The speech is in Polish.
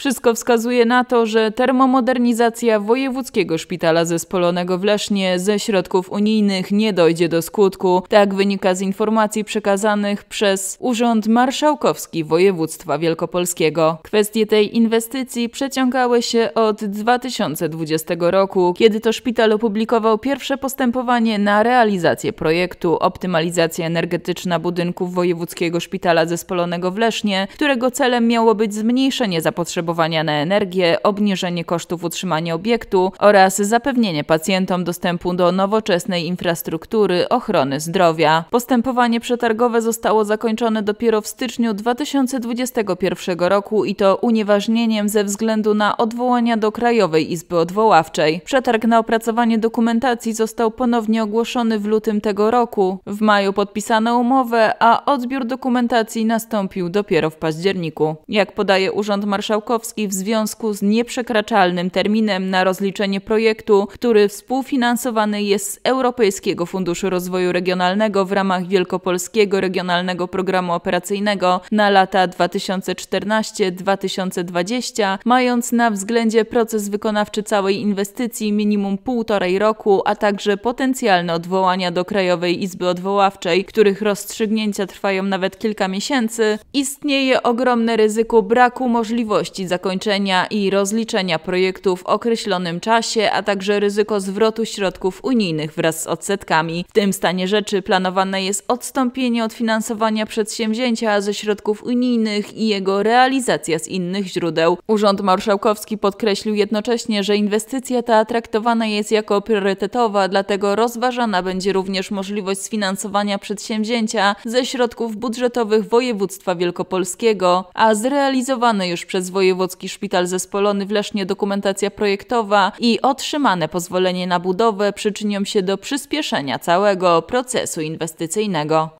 Wszystko wskazuje na to, że termomodernizacja Wojewódzkiego Szpitala Zespolonego w Lesznie ze środków unijnych nie dojdzie do skutku. Tak wynika z informacji przekazanych przez Urząd Marszałkowski Województwa Wielkopolskiego. Kwestie tej inwestycji przeciągały się od 2020 roku, kiedy to szpital opublikował pierwsze postępowanie na realizację projektu Optymalizacja energetyczna budynków Wojewódzkiego Szpitala Zespolonego w Lesznie, którego celem miało być zmniejszenie zapotrzebowania zapotrzebowania na energię, obniżenie kosztów utrzymania obiektu oraz zapewnienie pacjentom dostępu do nowoczesnej infrastruktury ochrony zdrowia. Postępowanie przetargowe zostało zakończone dopiero w styczniu 2021 roku i to unieważnieniem ze względu na odwołania do Krajowej Izby Odwoławczej. Przetarg na opracowanie dokumentacji został ponownie ogłoszony w lutym tego roku. W maju podpisano umowę, a odbiór dokumentacji nastąpił dopiero w październiku. Jak podaje Urząd Marszałkowski, w związku z nieprzekraczalnym terminem na rozliczenie projektu, który współfinansowany jest z Europejskiego Funduszu Rozwoju Regionalnego w ramach Wielkopolskiego Regionalnego Programu Operacyjnego na lata 2014-2020, mając na względzie proces wykonawczy całej inwestycji minimum półtorej roku, a także potencjalne odwołania do Krajowej Izby Odwoławczej, których rozstrzygnięcia trwają nawet kilka miesięcy, istnieje ogromne ryzyko braku możliwości zakończenia i rozliczenia projektu w określonym czasie, a także ryzyko zwrotu środków unijnych wraz z odsetkami. W tym stanie rzeczy planowane jest odstąpienie od finansowania przedsięwzięcia ze środków unijnych i jego realizacja z innych źródeł. Urząd Marszałkowski podkreślił jednocześnie, że inwestycja ta traktowana jest jako priorytetowa, dlatego rozważana będzie również możliwość sfinansowania przedsięwzięcia ze środków budżetowych województwa wielkopolskiego, a zrealizowane już przez województwo Wojewódzki Szpital Zespolony w Lesznie dokumentacja projektowa i otrzymane pozwolenie na budowę przyczynią się do przyspieszenia całego procesu inwestycyjnego.